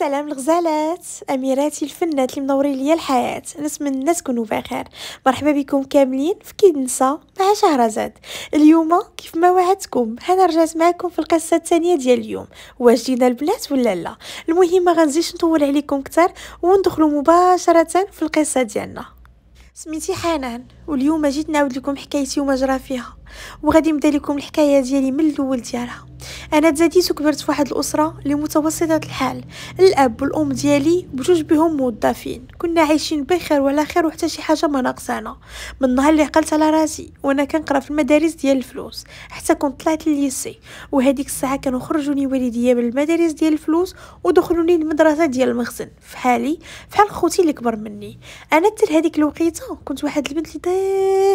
سلام الغزالات اميراتي الفنات اللي منورين ليا الحياه نتمنى تكونوا بخير مرحبا بكم كاملين في كيدنسا مع شهرزاد اليوم كيف ما وعدتكم انا رجعت معكم في القصه الثانيه ديال اليوم واش جينا البنات ولا لا المهم ما غنزيدش نطول عليكم كتر وندخلوا مباشره في القصه ديالنا سميتي حنان واليوم جيت نعاود لكم حكايتي وما جرى فيها وغادي نبدا لكم الحكايه ديالي من الاول ديالها انا تزاديت وكبرت في واحد الاسره لمتوسطه الحال الاب والام ديالي بجوج بهم موظفين كنا عايشين بخير ولا خير وحتى شي حاجه ما ناقصانا من النهار اللي عقلت على راسي وانا كنقرا في المدارس ديال الفلوس حتى كنت طلعت لليسي وهذيك الساعه كانوا خرجوني والديا من المدارس ديال الفلوس ودخلوني المدرسه ديال المخزن في حالي فحال خوتي اللي كبر مني انا تر هذيك الوقيته كنت واحد البنت اللي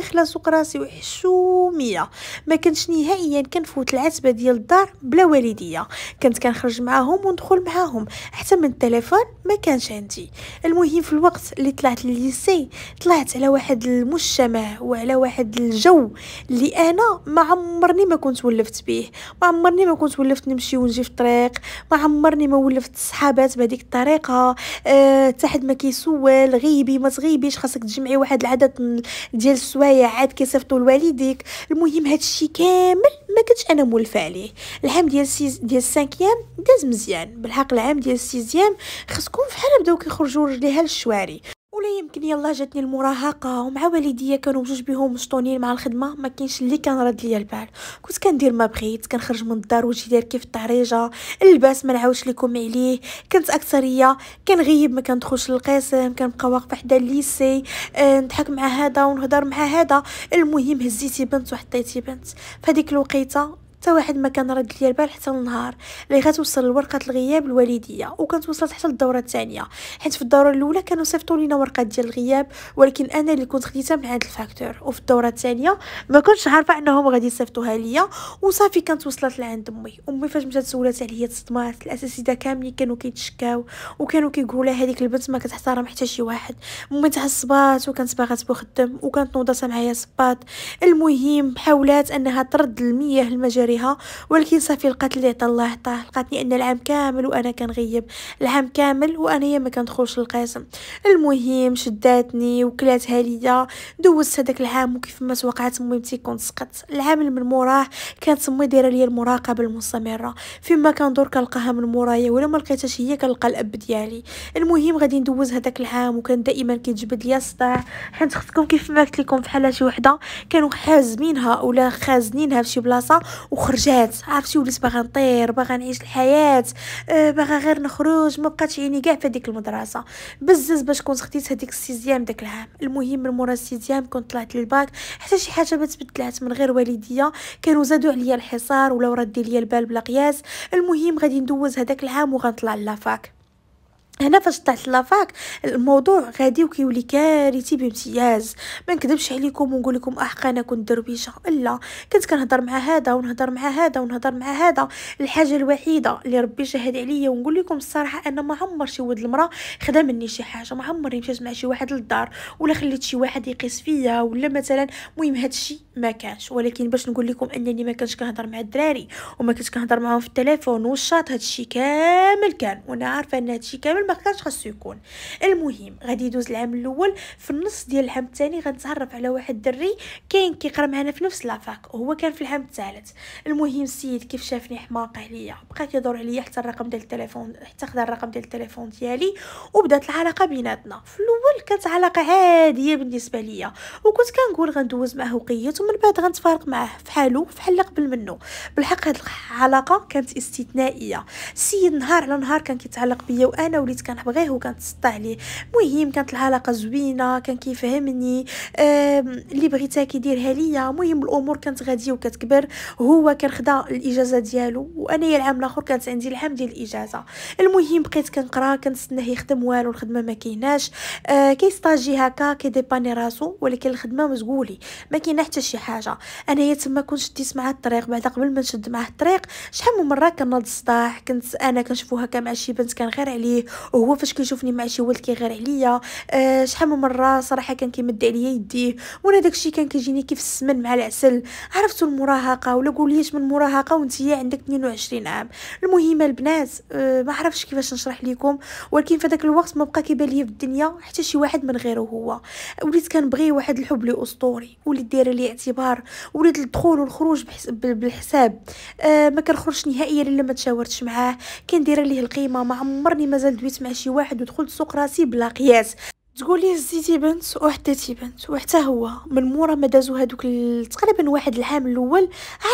داخله سوق راسي وحشومي يوميه ما كنتش نهائيا كنفوت العتبه ديال الدار بلا والديه كنت كنخرج معاهم وندخل معاهم حتى من التليفون ما كانش عندي المهم في الوقت اللي طلعت لليسي طلعت على واحد المجتمع وعلى واحد الجو اللي انا ما عمرني ما كنت ولفت به ما عمرني ما كنت ولفت نمشي ونجي في الطريق ما عمرني ما ولفت صحابات بهذيك الطريقه أه حد ما كيسول غيبي ما تغيبيش خاصك تجمعي واحد العدد ديال السوايع عاد كيصيفطوا لوالديك المهم هذا الشيء كامل ما كنتش انا مولفه عليه العام ديال السيز ديال السانكيام داز مزيان بالحق العام ديال السيزيام خصكم فحال بداو كيخرجوا رجليها للشواري ولا يمكن يلا جاتني المراهقه ومع والديا كانوا بجوج بهم مشطونين مع الخدمه ما كاينش اللي كان رد ليا البال كنت كندير ما بغيت كنخرج من الدار وجهي داير كيف التعريجه اللباس ما نعاودش لكم عليه كنت اكثريه كنغيب ما كندخلش للقسم كنبقى واقفه حدا الليسي آه، نضحك مع هذا ونهضر مع هذا المهم هزيتي بنت وحطيتي بنت فهذيك الوقيته حتى واحد ما كان رد ليا البال حتى النهار اللي غتوصل الورقه الغياب الوالديه وكانت وصلت حتى للدوره الثانيه حيت في الدوره الاولى كانوا صيفطوا لينا ورقه ديال الغياب ولكن انا اللي كنت خديتها من عند الفاكتور وفي الدوره الثانيه ما كنتش عارفه انهم غادي يصيفطوها ليا وصافي كانت وصلت لعند امي امي فاش مشات سولات عليا تصدمات الاساتذه كاملين كانوا كيتشكاو وكانوا كيقولوا لها هذيك البنت ما كتحترم حتى شي واحد امي تعصبات وكانت باغا تبو خدم وكانت نوضه معايا صباط المهم حاولات انها ترد المياه المجاري بها ولكن صافي القتل اللي عطا الله عطاه لقاتني ان العام كامل وانا كنغيب العام كامل وانا ما كندخلش للقاسم المهم شداتني وكلاتها ليا دوزت هذاك العام وكيف ما توقعت مهمتي كنت سقطت العام من موراه كانت امي دايره ليا المراقبه المستمره فيما كندور كنلقاها من مورايا ولا ما لقيتهاش هي كنلقى الاب ديالي المهم غادي ندوز هذاك العام وكان دائما كيتجبد ليا الصداع حيت خصكم كيف ما قلت لكم فحال شي وحده كانوا حازمينها ولا خازنينها في شي بلاصه وخرجات عرفتي وليت باغا نطير باغا نعيش الحياه أه باغا غير نخرج ما بقاتش عيني كاع في هذيك المدرسه بزز باش كنت خديت هذيك السيزيام داك العام المهم من مورا السيزيام كنت طلعت للباك حتى شي حاجه ما تبدلات من غير والديا كانوا زادوا عليا الحصار ولاو ردي ليا البال بلا قياس المهم غادي ندوز هذاك العام وغنطلع لافاك هنا فاش طلعت لافاك الموضوع غادي وكيولي كارثي بامتياز ما نكذبش عليكم ونقول لكم احق انا كنت درويشه لا كنت كنهضر مع هذا ونهضر مع هذا ونهضر مع هذا الحاجه الوحيده اللي ربي شهد عليا ونقول لكم الصراحه انا ما عمر شي ولد المراه خدا مني شي حاجه ما عمري مشيت مع شي واحد للدار ولا خليت شي واحد يقيس فيا ولا مثلا المهم هادشي ما كانش ولكن باش نقول لكم انني ما كنتش كنهضر مع الدراري وما كنتش كنهضر معاهم في التليفون والشاط هادشي كامل كان وانا عارفه ان هادشي كامل ما كانش خاصو يكون المهم غادي يدوز العام الاول في النص ديال العام الثاني غنتعرف على واحد الدري كاين كيقرا معنا في نفس لافاك وهو كان في العام الثالث المهم السيد كيف شافني حماق عليا بقى كيدور عليا حتى الرقم ديال التليفون حتى خدا الرقم ديال التليفون ديالي وبدات العلاقه بيناتنا في الاول كانت علاقه عاديه بالنسبه ليا وكنت كنقول غندوز معاه وقيت ومن بعد غنتفارق معاه في حالو في حال قبل منه بالحق هاد العلاقه كانت استثنائيه السيد نهار على نهار كان كيتعلق بيا وانا وليت وليت كنبغيه وكنتسطى عليه المهم كانت العلاقه زوينه كان كيفهمني اللي بغيتها كيديرها ليا المهم الامور كانت غاديه وكتكبر هو كان خدا الاجازه ديالو يا العام الاخر كانت عندي العام ديال الاجازه المهم بقيت كنقرا كنتسناه يخدم والو الخدمه ما كايناش آه، كيستاجي هكا كيديباني راسو ولكن الخدمه مزقولي ما كاينه حتى شي حاجه انايا تما كنت شديت معاه الطريق بعدا قبل ما نشد معاه الطريق شحال من مره كنوض الصداع كنت انا كنشوفو هكا مع شي بنت كنغير عليه وهو فاش كيشوفني مع شي ولد كيغير عليا أه شحال من مره صراحه كان كيمد عليا يديه وانا داكشي كان كيجيني كيف السمن مع العسل عرفتوا المراهقه ولا قوليش من المراهقه وانت عندك 22 عام المهم البنات أه ما عرفش كيفاش نشرح لكم ولكن في داك الوقت ما بقى كيبان ليا في الدنيا حتى شي واحد من غيره هو وليت كنبغي واحد الحب لي اسطوري وليت دايره ليه اعتبار وليت الدخول والخروج بالحساب أه ما كنخرجش نهائيا الا ما تشاورتش معاه كندير ليه القيمه ما عمرني مازال دويت مع شي واحد ودخلت سوق راسي بلا قياس تقولي هزيتي بنت تي بنت وحتى هو من مورا ما دازو هادوك تقريبا واحد العام الاول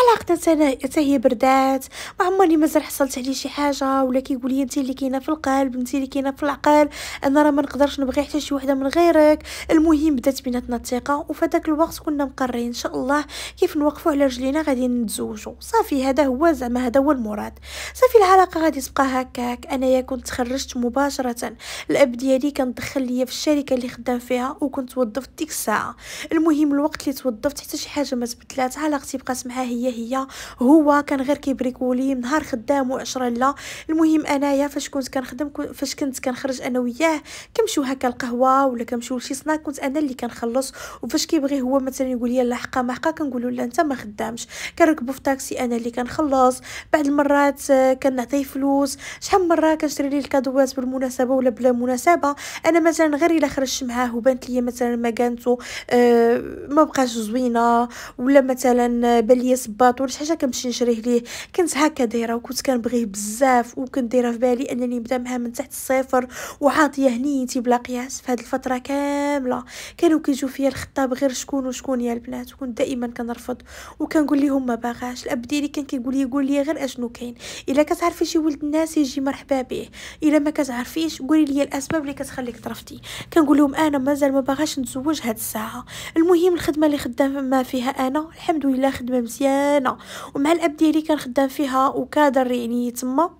علاقتنا انا حتى هي بردات ما عمرني مازال حصلت عليه شي حاجه ولا كيقول لي انت اللي كاينه في القلب انت اللي كاينه في العقل انا راه ما نقدرش نبغي حتى شي وحده من غيرك المهم بدات بيناتنا الثقه وفي داك الوقت كنا مقررين ان شاء الله كيف نوقفوا على رجلينا غادي نتزوجوا صافي هذا هو زعما هذا هو المراد صافي العلاقه غادي تبقى هكاك انايا كنت تخرجت مباشره الاب ديالي كان دخل ليا في الشارع الشركه اللي خدام فيها وكنت توظفت ديك الساعه المهم الوقت اللي توظفت حتى شي حاجه ما تبدلات علاقتي بقات معاه هي هي هو كان غير كيبريكولي نهار خدام و10 لا المهم انايا فاش كنت كنخدم فاش كنت كنخرج انا وياه كنمشيو هكا القهوه ولا كنمشيو لشي سناك كنت انا اللي كنخلص وفاش كيبغي هو مثلا يقول لي لا حقا ما حقا كنقول له لا انت ما خدامش كنركبو في طاكسي انا اللي كنخلص بعد المرات آه، كنعطيه فلوس شحال مره كنشري ليه الكادوات بالمناسبه ولا بلا مناسبه انا مثلا غير الا خرجت معاه وبانت ليا مثلا ما كانتو آه، ما بقاش زوينه ولا مثلا بان ليا صباط ولا شي حاجه كنمشي نشريه ليه كنت هكا دايره وكنت كنبغيه بزاف وكنت دايره في بالي انني نبدا معاه من تحت الصفر وعاطيه هنيتي بلا قياس في هذه الفتره كامله كانوا كيجيو فيا الخطاب غير شكون وشكون يا البنات وكنت دائما كنرفض وكنقول لهم ما باغاش الاب ديالي كان كيقول لي قول لي غير اشنو كاين الا كتعرفي شي ولد الناس يجي مرحبا به الا ما كتعرفيش قولي لي الاسباب اللي كتخليك ترفضي كنقول لهم انا مازال ما باغاش نتزوج هاد الساعه المهم الخدمه اللي خدامه فيها انا الحمد لله خدمه مزيانه ومع الاب ديالي كان خدام فيها وكادر يعني تما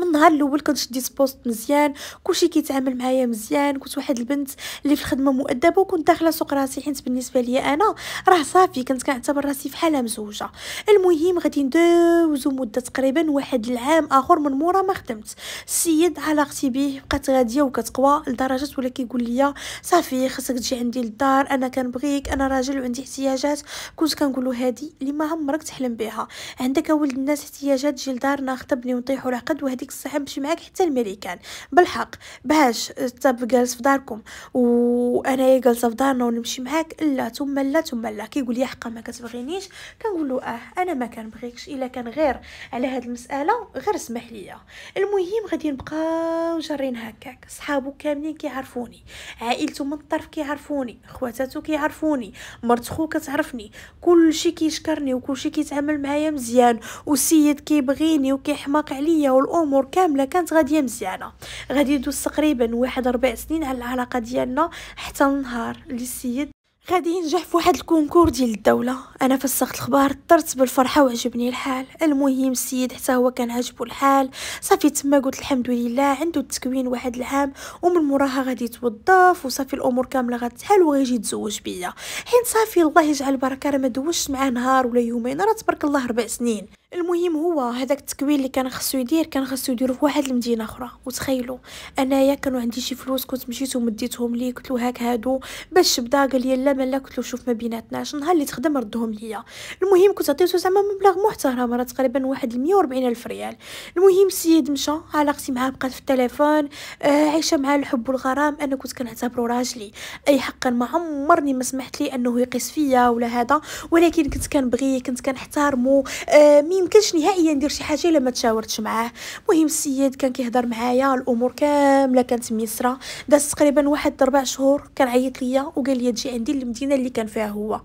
من النهار الاول كنت شديت بوست مزيان كلشي كيتعامل معايا مزيان كنت واحد البنت اللي في الخدمه مؤدبه وكنت داخله سوق راسي حيت بالنسبه ليا انا راه صافي كنت كنعتبر راسي حاله مزوجه المهم غادي ندوزو مده تقريبا واحد العام اخر من مورا ما خدمت السيد علاقتي به بقات غاديه وكتقوى لدرجه ولا كيقول لي صافي خاصك تجي عندي للدار انا كنبغيك انا راجل وعندي احتياجات كنت كنقول له هادي اللي ما عمرك تحلم بها عندك ولد الناس احتياجات جي لدارنا خطبني ونطيحوا العقد ديك الصحه نمشي معاك حتى الميريكان بالحق باش انت جالس في داركم وانا جالسه في دارنا ونمشي معاك لا ثم لا ثم لا كيقول لي حقا ما كتبغينيش كنقول له اه انا ما كنبغيكش الا كان غير على هاد المساله غير اسمح ليا المهم غادي نبقاو جارين هكاك صحابو كاملين كيعرفوني عائلته من الطرف كيعرفوني خواتاتو كيعرفوني مرت خو كتعرفني كلشي كيشكرني وكلشي كيتعامل معايا مزيان والسيد كيبغيني وكيحماق عليا والامور الامور كامله كانت غاديه مزيانه غادي يدوز تقريبا واحد ربع سنين على العلاقه ديالنا حتى النهار اللي السيد غادي ينجح في واحد الكونكور ديال الدوله انا فسخت الخبار طرت بالفرحه وعجبني الحال المهم السيد حتى هو كان عاجبو الحال صافي تما قلت الحمد لله عنده التكوين واحد العام ومن موراها غادي يتوظف وصافي الامور كامله غتحل وغيجي يتزوج بيا حين صافي الله يجعل البركه راه ما دوشت معاه نهار ولا يومين راه تبارك الله ربع سنين المهم هو هذاك التكوين اللي كان خصو يدير كان خصو يديرو في واحد المدينه اخرى وتخيلوا انايا كانوا عندي شي فلوس كنت مشيت ومديتهم ليه قلت له هاك هادو باش بدا قال لي لا لا قلت له شوف ما بيناتناش نهار اللي تخدم ردهم ليا المهم كنت عطيتو زعما مبلغ محترم راه تقريبا واحد 140 الف ريال المهم السيد مشى علاقتي معاه بقات في التليفون آه عايشه معاه الحب والغرام انا كنت كنعتبره راجلي اي حقا ما عمرني ما سمحت ليه انه يقيس فيا ولا هذا ولكن كنت كنبغيه كنت كنحتارمو آه يمكنش نهائيا ندير شي حاجه الا ما تشاورتش معاه مهم السيد كان كيهضر معايا الامور كامله كانت ميسره داز تقريبا واحد ربع شهور كان عيط ليا وقال لي تجي عندي المدينه اللي كان فيها هو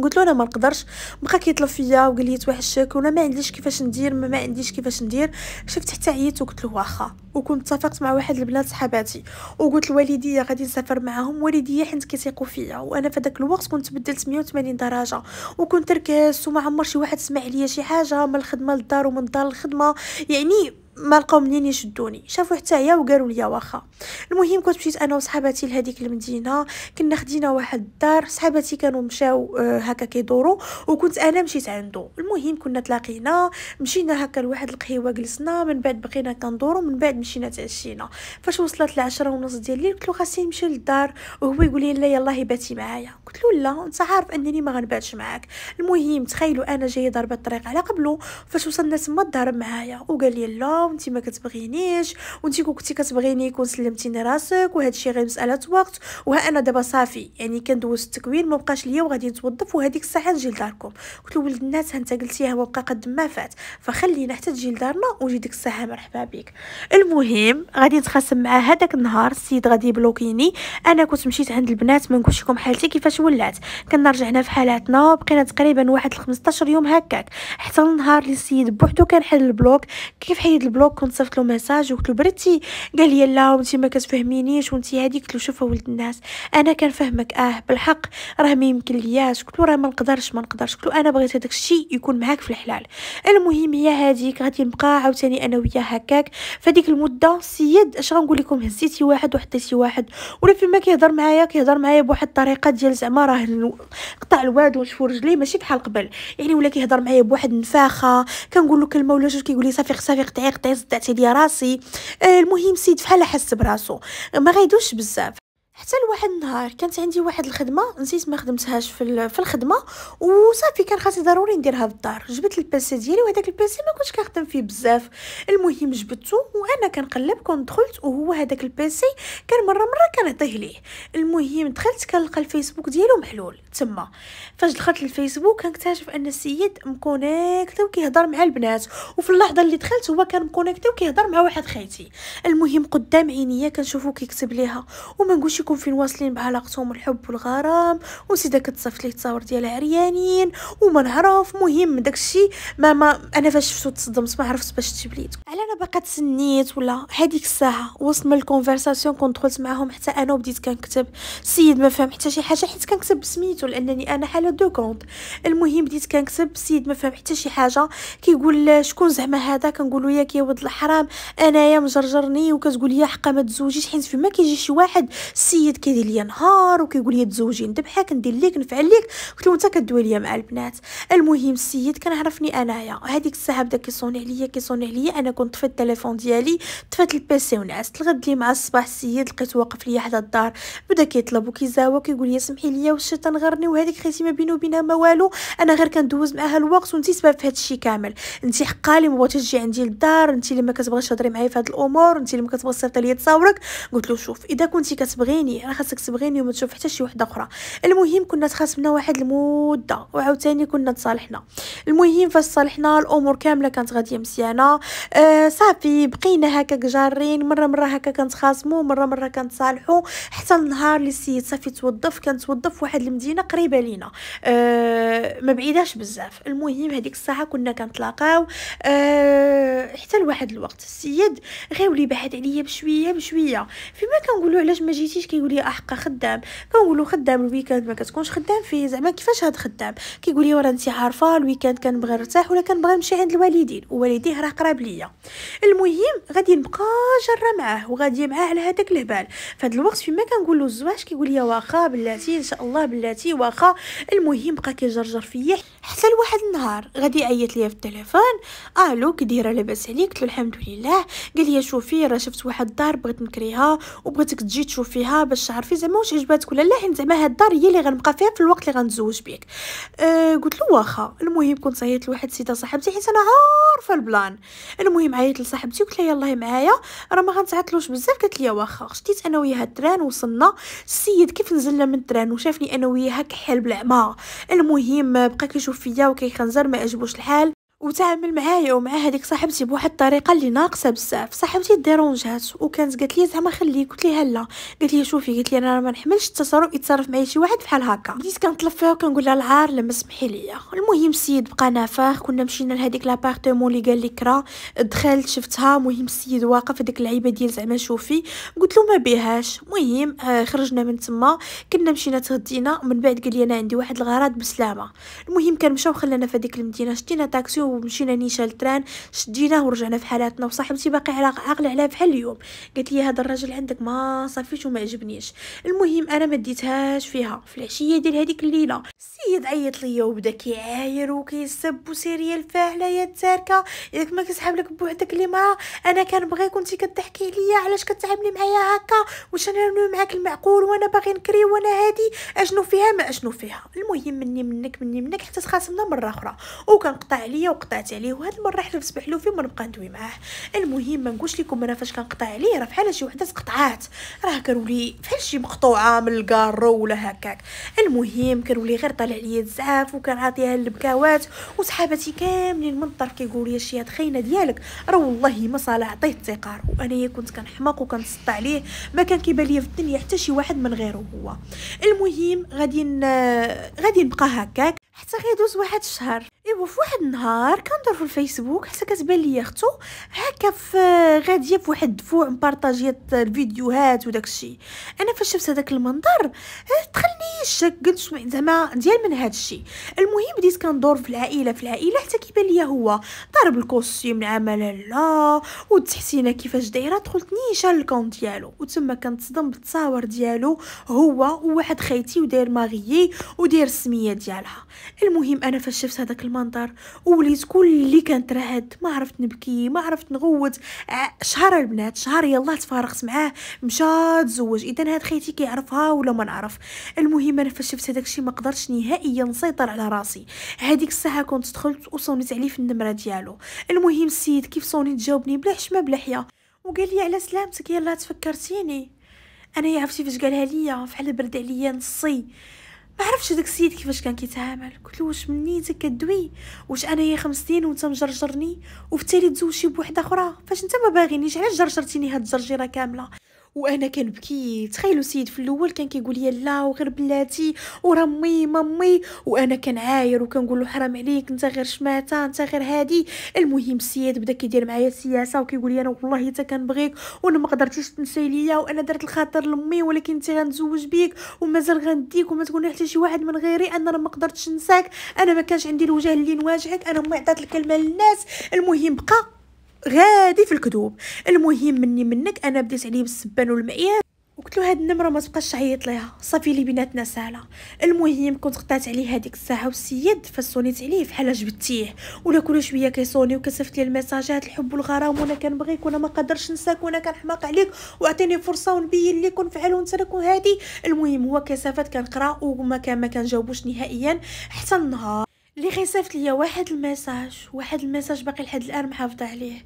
قلت له انا ما نقدرش بقى كيطلب فيا وقال لي توحشك وانا ما عنديش كيفاش ندير ما, ما عنديش كيفاش ندير شفت حتى عييت وقلت له واخا وكنت اتفقت مع واحد البنات صحاباتي وقلت لوالديا غادي نسافر معاهم والديا حيت كيثيقوا فيا وانا في داك الوقت كنت بدلت 180 درجه وكنت ركزت وما عمر شي واحد سمع عليا شي حاجه من الخدمه للدار ومن الدار للخدمه يعني ما لقاو منين يشدوني شافوا حتى هي وقالوا لي واخا المهم كنت مشيت انا وصحاباتي لهذيك المدينه كنا خدينا واحد الدار صحاباتي كانوا مشاو آه، هكا كيدوروا وكنت انا مشيت عنده المهم كنا تلاقينا مشينا هكا لواحد القهيوه جلسنا من بعد بقينا كندورو من بعد مشينا تعشينا فاش وصلت العشرة ونص ديال الليل قلت له خاصني نمشي للدار وهو يقول لي لا يلاه باتي معايا قلت له لا انت عارف انني ما غنباتش معاك المهم تخيلوا انا جايه ضربه الطريق على قبله فاش وصلنا تما ضرب معايا وقال لي لا ليا وانت ما كتبغينيش وانت كنتي كتبغيني كون سلمتيني راسك وهادشي غير مساله وقت وها انا دابا صافي يعني كندوز التكوين ما بقاش ليا وغادي نتوظف وهذيك الساعه نجي لداركم قلت له ولد الناس انت قلتيها هو بقى قد ما فات فخلينا حتى تجي لدارنا ونجي ديك الساعه مرحبا بك المهم غادي نتخاصم معاه هذاك النهار السيد غادي يبلوكيني انا كنت مشيت عند البنات ما نقولش لكم حالتي كيفاش ولات كنا رجعنا في حالاتنا وبقينا تقريبا واحد 15 يوم هكاك حتى النهار اللي السيد بوحدو كان حل البلوك كيف حيد بلوك كنت صيفط له ميساج وقلت له برتي قال لي لا وانت ما كتفهمينيش وانت هادي قلت له شوف ولد الناس انا كنفهمك اه بالحق راه ما يمكن لياش قلت له راه ما نقدرش ما نقدرش قلت له انا بغيت هذاك الشيء يكون معاك في الحلال المهم هي هذيك غادي نبقى عاوتاني انا وياه هكاك فديك المده سيد اش غنقول لكم هزيتي واحد وحطيتي واحد ولا فيما كيهضر معايا كيهضر معايا بواحد الطريقه ديال زعما راه قطع الواد ونشفو رجليه ماشي بحال قبل يعني ولا كيهضر معايا بواحد النفاخه كنقول له كلمه ولا جوج كيقول لي صافي صافي قطعي غلطيت ضعت ليا راسي آه، المهم سيد فحال حس براسو ما غيدوش بزاف حتى لواحد النهار كانت عندي واحد الخدمه نسيت ما خدمتهاش في في الخدمه وصافي كان خاصني ضروري نديرها في الدار جبت البيسي ديالي وهداك البيسي ما كنتش كنخدم فيه بزاف المهم جبته وانا كنقلب كون دخلت وهو هداك البيسي كان مره مره كنعطيه ليه المهم دخلت كنلقى الفيسبوك ديالو محلول تما فاش دخلت الفيسبوك كنكتشف ان السيد مكونيكت وكيهضر مع البنات وفي اللحظه اللي دخلت هو كان مكونيكت وكيهضر مع واحد خيتي المهم قدام عينيا كنشوفو كيكتب ليها وما نقولش يكون فين واصلين بعلاقتهم الحب والغرام وسيده كتصيفط ليه التصاور ديال عريانين وما نعرف مهم داكشي ماما انا فاش شفتو تصدمت ما عرفتش باش تبليت على انا باقا تسنيت ولا هذيك الساعه وصل من الكونفرساسيون كنت دخلت معاهم حتى انا وبديت كنكتب سيد ما فهم حتى شي حاجه حيت كنكتب بسميتو لانني انا حاله دو كونت المهم بديت كنكتب سيد ما فهم حتى شي حاجه كيقول شكون زعما هذا كنقولو ياك يا ولد الحرام انايا مجرجرني وكتقول لي حقا ما تزوجيش حيت فيما كيجي شي واحد السيد السيد كيدير ليا نهار وكيقول لي تزوجي نذبحك ندير ليك نفعل ليك قلت له انت كدوي ليا مع البنات المهم السيد كان عرفني انايا هذيك الساعه بدا كيصوني عليا كيصوني عليا انا كنت طفيت التليفون ديالي طفيت البيسي ونعست الغد لي مع الصباح السيد لقيت واقف ليا حدا الدار بدا كيطلب وكيزاوى كيقول لي سمحي ليا واش تنغرني وهذيك خيتي ما بيني وبينها ما والو انا غير كندوز معاها الوقت وانت سبب في الشيء كامل انت حقالي ما بغيتيش تجي عندي للدار انت اللي ما كتبغيش تهضري معايا في هاد الامور انت اللي ما كتبغيش تصيفط ليا تصاورك قلت له شوف اذا كنتي كتبغي تبغيني راه خاصك تبغيني وما تشوف حتى شي وحده اخرى المهم كنا تخاصمنا واحد المده وعاوتاني كنا تصالحنا المهم فاش صالحنا الامور كامله كانت غاديه مزيانه آه صافي بقينا هكاك جارين مره مره هكا كنتخاصموا مره مره كنتصالحوا حتى النهار اللي السيد صافي توظف كان توظف واحد المدينه قريبه لينا آه ما بعيداش بزاف المهم هذيك الساعه كنا كنتلاقاو آه حتى لواحد الوقت السيد غيولي بعد عليا بشويه بشويه فيما كنقولوا علاش ما جيتيش كيقول لي احقا خدام كنقول له خدام الويكاند ما كتكونش خدام فيه زعما كيفاش هاد خدام كيقول لي ورا انت عارفه الويكاند كنبغي نرتاح ولا كنبغي نمشي عند الوالدين ووالديه راه قراب ليا المهم غادي نبقى جره معاه وغادي معاه على هذاك الهبال فهاد الوقت فيما كنقول له الزواج كيقول لي واخا بلاتي ان شاء الله بلاتي واخا المهم بقى كيجرجر فيا حتى لواحد النهار غادي يعيط ليا في التليفون الو آه، كي دايره لاباس عليك قلت له الحمد لله قال لي شوفي راه شفت واحد الدار بغيت نكريها وبغيتك تجي تشوفيها باش تعرفي زعما واش عجباتك ولا لا حيت زعما هاد الدار هي اللي غنبقى فيها في الوقت اللي غنتزوج بك أه قلت له واخا المهم كنت صيفط لواحد السيده صاحبتي حيت انا عارفه البلان المهم عيطت لصاحبتي قلت لها يلاه معايا راه ما غنتعطلوش بزاف قالت لي واخا شديت انا وياها التران وصلنا السيد كيف نزلنا من التران وشافني انا وياها كحل بالعمى المهم بقى كيشوف كيشوف فيا وكيخنزر ما عجبوش الحال وتعامل معايا ومع هذيك صاحبتي بواحد الطريقه اللي ناقصه بزاف صاحبتي ديرونجات وكانت قالت لي زعما خليك قلت لها لا قالت لي شوفي قالت لي انا ما نحملش التصرف يتصرف معايا شي واحد بحال هكا بديت كنطلب فيها وكنقول لها العار لما سمحي ليا المهم السيد بقى نافخ كنا مشينا لهذيك لابارتمون اللي قال لي كرا دخلت شفتها المهم السيد واقف هذيك اللعيبه ديال زعما شوفي قلت له ما بيهاش المهم آه خرجنا من تما كنا مشينا تغدينا من بعد قال لي انا عندي واحد الغرض بسلامه المهم كان كنمشاو خلانا في هذيك المدينه شتينا تاكسي ومشينا نيشان التران شديناه ورجعنا في حالاتنا وصاحبتي باقي على عاقله عليها بحال اليوم قالت لي هذا الراجل عندك ما صافيش وما عجبنيش المهم انا ما ديتهاش فيها في العشيه ديال هذيك الليله السيد عيط ليا وبدا كيعاير وكيسب وسيريا الفاهله يا التاركه ياك ما كتسحب لك بوحدك لي مرا انا كنبغيك وانت كتضحكي عليا علاش كتعاملي معايا هكا واش انا معاك المعقول وانا باغي نكري وانا هادي اشنو فيها ما اشنو فيها المهم مني منك مني منك حتى تخاصمنا مره اخرى وكنقطع عليا وقطعت عليه وهاد المره حلفت بحلوفي ما نبقى ندوي معاه المهم ما نقولش لكم انا فاش كنقطع عليه راه فحال شي وحده تقطعات راه كنولي فحال شي مقطوعه من الكارو ولا هكاك المهم كنولي غير طالع ليا الزعاف وكنعطيها البكاوات وصحاباتي كاملين من الطرف كيقولوا لي شي خاينه ديالك راه والله ما صالح عطيه التقار وانايا كنت كنحماق وكنسطى عليه ما كان كيبان ليا في الدنيا حتى شي واحد من غيره هو المهم غادي غادي نبقى هكاك حتى غيدوز واحد الشهر ايوا في واحد النهار كندور في الفيسبوك حتى كتبان ليا اختو هكا في غاديه في واحد الدفوع مبارطاجيات الفيديوهات وداك الشيء انا فاش شفت هذاك المنظر آه، دخلني الشك قلت زعما ديال من هذا الشيء المهم بديت كندور في العائله في العائله حتى كيبان ليا هو ضرب الكوستيم العمل لا والتحسينه كيفاش دايره دخلت نيشان الكونت ديالو وتما كنتصدم بالتصاور ديالو هو وواحد خيتي وداير ماغيي وداير السميه ديالها المهم انا فاش شفت هذاك المنظر وليت كل اللي كانت رهد ما عرفت نبكي ما عرفت نغوت شهر البنات شهر يلاه تفارقت معاه مشى تزوج اذا هاد خيتي كيعرفها ولا ما نعرف المهم انا فاش شفت هذاك الشيء ما قدرتش نهائيا نسيطر على راسي هذيك الساعه كنت دخلت وصونيت عليه في النمره ديالو المهم السيد كيف صوني تجاوبني بلا حشمه بلا حياه وقال لي على سلامتك يلا تفكرتيني انا عرفتي فاش قالها ليا فحال برد عليا نصي ما عرفتش داك السيد كيفاش كان كيتعامل قلت له واش من نيتك كدوي واش انايا خمس سنين وانت مجرجرني وفي التالي تزوجتي بوحده اخرى فاش انت ما باغينيش علاش جرجرتيني هاد الجرجيره كامله وانا كنبكي تخيلوا سيد في الاول كان كيقول لي لا وغير بلاتي ورمي مامي وانا كنعاير وكنقول له حرام عليك انت غير شماته انت غير هادي المهم السيد بدا كيدير معايا السياسه وكيقول لي انا والله حتى كنبغيك وانا ما قدرتيش تنسي ليا وانا درت الخاطر لامي ولكن انت غنتزوج بيك ومازال غنديك وما تكون حتى شي واحد من غيري انا ما قدرتش نساك انا ما كانش عندي الوجه اللي نواجهك انا ما عطات الكلمه للناس المهم بقى غادي في الكذوب المهم مني منك انا بديت عليه بالسبان والمعيان وقلت له هاد النمره ما تبقاش تعيط ليها صافي لي بيناتنا ساله المهم كنت قطعت عليه هذيك الساعه والسيد فصونيت عليه فحال جبتيه ولا كل شويه كيصوني وكسفت لي المساجات الحب والغرام وانا كنبغيك وانا ما قدرش نساك وانا كنحماق عليك واعطيني فرصه ونبين ليك ونفعل ونترك وهادي المهم هو كسافات كنقرا وما كان ما كنجاوبوش نهائيا حتى النهار اللي غيصيفط ليا واحد الميساج واحد الميساج باقي لحد الان محافظه عليه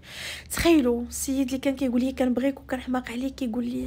تخيلوا السيد اللي كان كيقول لي كنبغيك وكنحماق عليك كيقول لي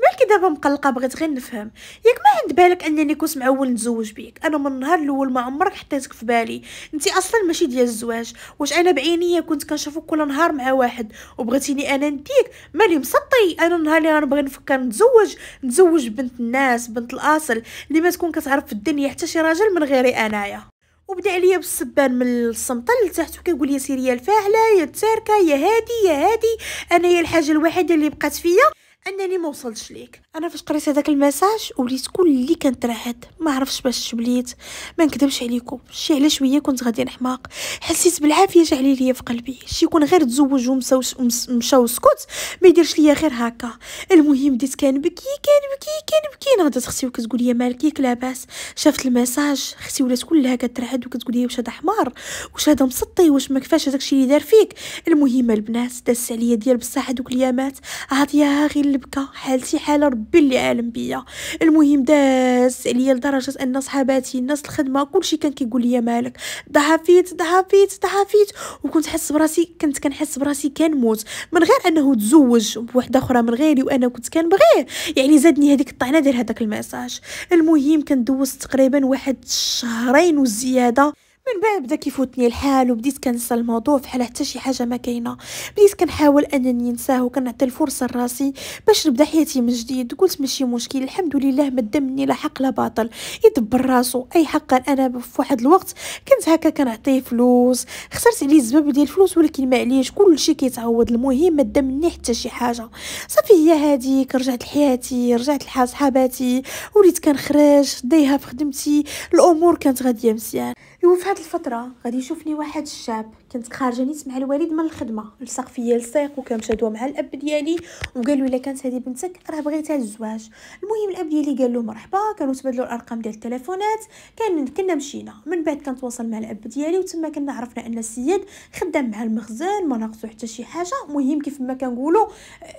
مالك دابا مقلقه بغيت غير نفهم ياك ما عند بالك انني كنت معول نتزوج بيك انا من النهار الاول ما عمرك حطيتك في بالي انت اصلا ماشي ديال الزواج واش انا بعينيا كنت كنشوفك كل نهار مع واحد وبغيتيني انا نديك مالي مسطي انا النهار اللي غنبغي نفكر نتزوج نتزوج بنت الناس بنت الاصل اللي ما تكون كتعرف في الدنيا حتى شي راجل من غيري انايا وبدا عليا بالسبان من الصمت لتحت وكيقول لي سيري يا الفاعله يا التاركه يا هادي يا هادي انا هي الحاجه الوحيده اللي بقات فيا انني ما وصلتش ليك انا فاش قريت هذاك المساج وليت كل كلي كنترعد ما عرفتش باش شبليت ما نكذبش عليكم شي على شويه كنت غادي نحماق حسيت بالعافيه جعلي ليا في قلبي شي يكون غير تزوج ومشى وسكت ما يديرش ليا غير هكا المهم بديت كنبكي كنبكي كنبكي نهضت اختي وكتقول لي مالك ياك لاباس شافت المساج اختي ولات كلها كترعد وكتقول لي واش هذا حمار واش هذا مسطي واش ما كفاش هذاك الشيء اللي دار فيك المهم البنات دازت عليا ديال بصح هذوك اليامات عاطيها غير اللي بكى حالتي حاله ربي اللي عالم بيا المهم داز عليا لدرجه ان صحاباتي ناس الخدمه كلشي كان كيقول لي مالك ضعفيت ضعفيت ضعفيت وكنت حس براسي كنت كنحس براسي كنموت من غير انه تزوج بوحده اخرى من غيري وانا كنت كنبغيه يعني زادني هذيك الطعنه ديال هذاك المساج المهم كندوز تقريبا واحد شهرين وزياده من بعد بدا كيفوتني الحال وبديت كنسى الموضوع فحال حتى شي حاجه ما كاينه بديت كنحاول انني ننساه وكنعطي الفرصه لراسي باش نبدا حياتي من جديد قلت ماشي مشكل الحمد لله ما مني لا حق لا باطل يدبر راسو اي حق انا في واحد الوقت كنت هكا كنعطيه فلوس خسرت عليه الزباب ديال الفلوس ولكن ما عليش كلشي كيتعوض المهم ما مني حتى شي حاجه صافي هي هذيك رجعت لحياتي رجعت لحال صحاباتي وليت كنخرج دايها في خدمتي الامور كانت غاديه مزيان ايوا في هذه الفتره غادي يشوفني واحد الشاب كنت خارجه نيت مع الوالد من الخدمه لصق فيا لصيق وكان دوا مع الاب ديالي وقالو الا كانت هذه بنتك راه بغيتها للزواج المهم الاب ديالي قال له مرحبا كانوا تبادلوا الارقام ديال التليفونات كان كنا مشينا من بعد كنتواصل مع الاب ديالي وتما كنا عرفنا ان السيد خدام مع المخزن ما ناقصو حتى شي حاجه المهم كيف ما كنقولوا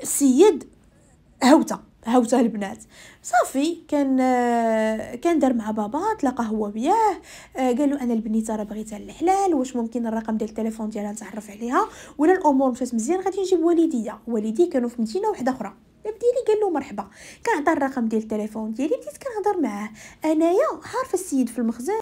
السيد هوته هاوته البنات صافي كان كان دار مع بابا تلاقى هو وياه قال له انا البنيته راه بغيتها للحلال واش ممكن الرقم ديال التليفون ديالها نتعرف عليها ولا الامور مشات مزيان غادي نجيب والديا والدي كانوا في مدينه واحده اخرى ديالي قال له مرحبا عطى الرقم ديال التليفون ديالي بديت كنهضر معاه انايا عارفه السيد في المخزن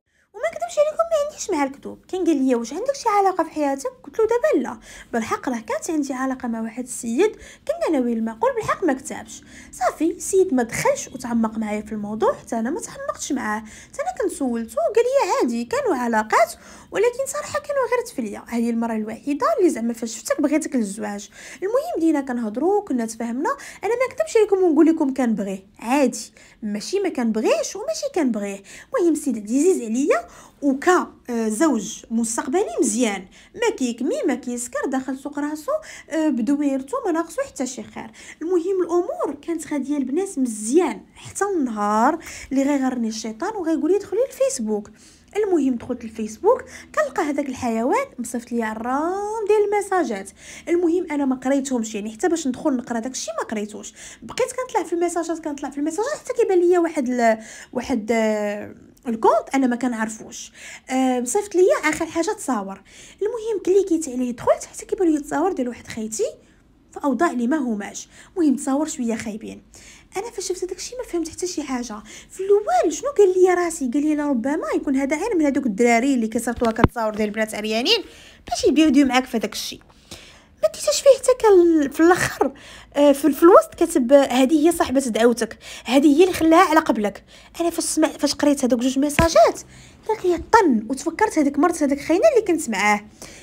لكم ما عنديش مع الكذوب كان قال لي واش عندك شي علاقه في حياتك قلت له دابا لا بالحق راه كانت عندي علاقه مع واحد السيد كنا ناويين المقول بالحق ما كتبش صافي السيد ما دخلش وتعمق معايا في الموضوع حتى انا ما تعمقتش معاه حتى انا كنت قال لي عادي كانوا علاقات ولكن صراحه كانوا غير تفليا هذه المره الوحيده اللي زعما فاش شفتك بغيتك للزواج المهم دينا كنهضروا كنا تفاهمنا انا ما نكذبش عليكم ونقول لكم كنبغيه عادي ماشي ما كنبغيش وماشي كنبغيه المهم سيد عزيز عليا وكا آه، زوج مستقبلي مزيان ما كيكمي ما كيسكر داخل سوق راسو آه، بدويرته ما ناقصو حتى شي خير المهم الامور كانت غاديه البنات مزيان حتى النهار اللي غيغرني الشيطان وغيقول لي دخلي الفيسبوك المهم دخلت الفيسبوك كنلقى هذاك الحيوان مصيفط ليا الرام ديال المساجات المهم انا ما قريتهمش يعني حتى باش ندخل نقرا داك الشيء ما قريتوش بقيت كنطلع في المساجات كنطلع في المساجات حتى كيبان ليا واحد ل... واحد آه، الكونت انا ما كنعرفوش آه، مصيفط ليا اخر حاجه تصاور المهم كليكيت عليه دخلت حتى كيبان ليا التصاور ديال واحد خيتي فاوضاع لي ما هماش المهم تصاور شويه خايبين انا فاش شفت داكشي ما فهمت حتى شي حاجه في الاول شنو قال لي راسي قال لي ربما يكون هذا عين من هذوك الدراري اللي كيصيفطوها كتصاور ديال البنات عريانين باش يبيدو معاك في داكشي ما ديتيش فيه حتى في الاخر آه، في الوسط كتب هذه هي صاحبه دعوتك هذه هي اللي خلاها على قبلك انا فاش سمعت فاش قريت هذوك جوج ميساجات قالت لي طن وتفكرت هذيك مرت هذيك خينا اللي كنت معاه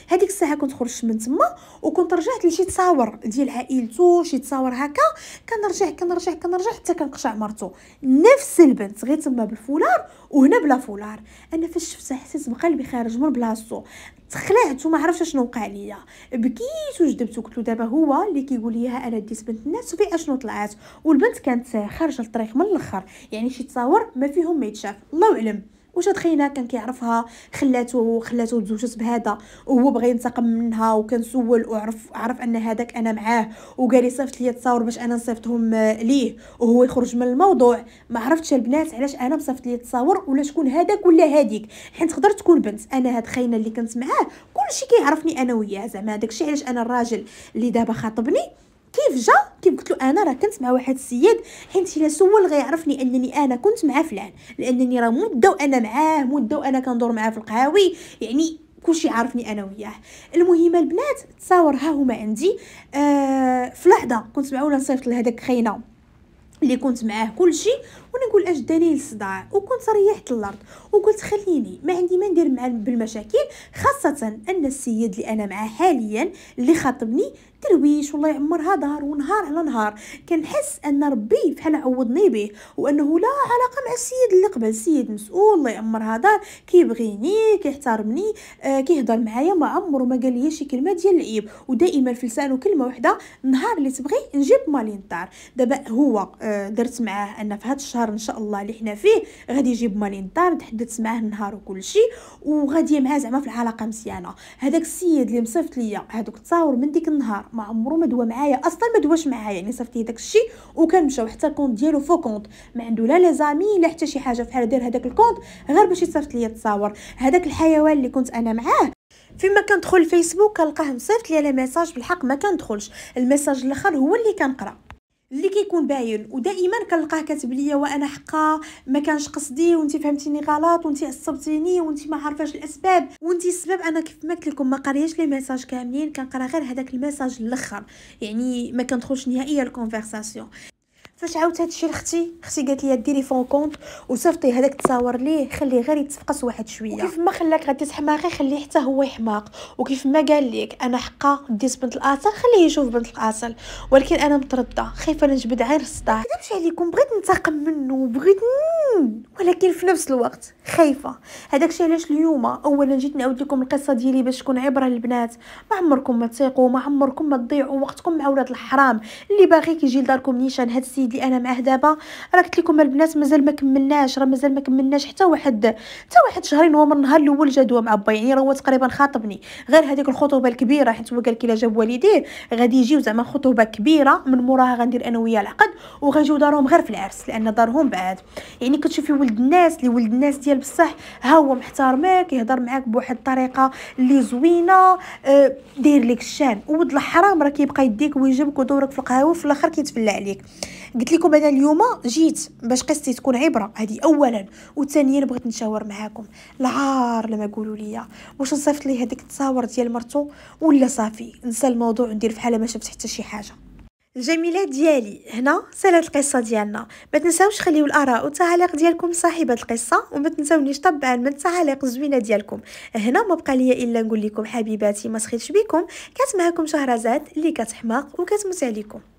هذيك الساعه كنت خرجت من تما وكنت رجعت لشي تصاور ديال عائلته شي تصاور هكا كنرجع كنرجع كنرجع حتى كنقشع مرتو نفس البنت غير تما بالفولار وهنا بلا فولار انا فاش شفتها حسيت بقلبي خارج من بلاصتو تخلعت وما عرفتش شنو وقع ليا بكيت وجدبت وقلت له دابا هو اللي كيقول لي ها انا ديت بنت الناس وفي اشنو طلعت والبنت كانت خارجه الطريق من الاخر يعني شي تصاور ما فيهم ما يتشاف الله اعلم هاد خينا كان كيعرفها خلاتو خلاتو تزوجت بهذا وهو بغى ينتقم منها وكان سول وعرف عرف ان هذاك انا معاه وقال لي صيفط لي التصاور باش انا نصيفطهم آه، ليه وهو يخرج من الموضوع ما عرفتش البنات علاش انا مصيفط لي التصاور ولا شكون هذاك ولا هذيك حيت تقدر تكون بنت انا هاد خينا اللي كنت معاه كلشي كيعرفني انا وياه زعما داكشي علاش انا الراجل اللي دابا خاطبني كيف جا كيف قلت له انا راه كنت مع واحد السيد حيت الا سول غيعرفني انني انا كنت مع فلان لانني راه مده وانا معاه مده وانا كندور معاه في القهاوي يعني كلشي عارفني انا وياه المهم البنات تصاور ها هما عندي آه في لحظه كنت ولا نصيفط لهداك خينا اللي كنت معاه كلشي ونقول اش داني الصداع وكنت ريحت الارض وقلت خليني ما عندي ما ندير مع بالمشاكل خاصه ان السيد اللي انا معاه حاليا اللي خاطبني درويش والله يعمرها دار ونهار على نهار كنحس ان ربي بحال عوضني به وانه لا علاقه مع السيد اللي قبل السيد مسؤول الله يعمرها دار كيبغيني كيحترمني آه كيهضر معايا ما عمره ما قال لي شي كلمه ديال العيب ودائما في لسانه كلمه واحده نهار اللي تبغي نجيب مالين الدار دابا هو آه درت معاه ان في هذا الشهر الدار ان شاء الله اللي حنا فيه غادي يجيب مالي الدار تحدث معاه النهار وكل شيء وغادي معاه زعما في العلاقه مزيانه هذاك السيد اللي مصيفط ليا هذوك التصاور من ديك النهار ما عمرو ما دوا معايا اصلا ما دواش معايا يعني صيفط لي داك الشيء وكان حتى الكونت ديالو فو كونت ما عنده لا لي زامي لا حتى شي حاجه فحال دير هذاك الكونت غير باش يصيفط ليا التصاور هذاك الحيوان اللي كنت انا معاه فيما كندخل الفيسبوك كنلقاه مصيفط لي على ميساج بالحق ما كندخلش الميساج الاخر هو اللي كنقرا اللي كيكون باين ودائما كنلقاه كاتب ليا وانا حقا ما كانش قصدي وانت فهمتيني غلط وانت عصبتيني وانت ما عارفاش الاسباب وانت السبب انا كيف ما قلت لكم ما قريتش لي ميساج كاملين كنقرا غير هذاك الميساج الاخر يعني ما كندخلش نهائيا الكونفرساسيون فاش عاودت هادشي لختي اختي قالت لي ديري فون كونط وصيفطي هذاك تصاور ليه خليه غير يتفقس واحد شويه كيف ما خلاك غادي تحماقي خليه حتى هو يحماق وكيف ما قال لك انا حقا ديت بنت الاصل خليه يشوف بنت الاصل ولكن انا مترده خايفه نجبد عين الصداع كدبش عليكم بغيت ننتقم منه بغيت ولكن في نفس الوقت خايفه الشيء علاش اليوم اولا جيت نعاود لكم القصه ديالي باش تكون عبره للبنات ما عمركم ما تيقوا ما عمركم ما تضيعوا وقتكم مع ولاد الحرام اللي باغي كيجي لداركم نيشان هاد السيد الجديد اللي انا معاه دابا راه قلت لكم البنات مازال ما كملناش راه مازال ما كملناش حتى واحد حتى واحد شهرين هو من النهار الاول جا مع با يعني راه هو تقريبا خاطبني غير هذيك الخطوبه الكبيره حيت هو قال لك الا جاب والديه غادي يجيو زعما خطوبه كبيره من موراها غندير انا وياه العقد وغنجيو دارهم غير في العرس لان دارهم بعاد يعني كتشوفي ولد الناس اللي ولد الناس ديال بصح ها هو محترمك يهضر معاك بواحد الطريقه اللي زوينه آه، داير لك الشان ولد الحرام راه كيبقى يديك ويجيبك ودورك في القهوه وفي الاخر كيتفلى عليك قلت لكم انا اليوم جيت باش قصتي تكون عبره هذه اولا وثانيا بغيت نشاور معاكم العار لما قولوا لي واش نصيفط ليه هذيك التصاور ديال مرتو ولا صافي نسى الموضوع وندير بحال ما شفت حتى شي حاجه الجميلات ديالي هنا سالت القصه ديالنا ما تنساوش خليو الاراء والتعاليق ديالكم صاحبه القصه وما تنساونيش طبعا من التعاليق الزوينه ديالكم هنا ما بقى ليا الا نقول لكم حبيباتي ما سخيتش بكم كانت معكم شهرزاد اللي كتحماق وكتموت عليكم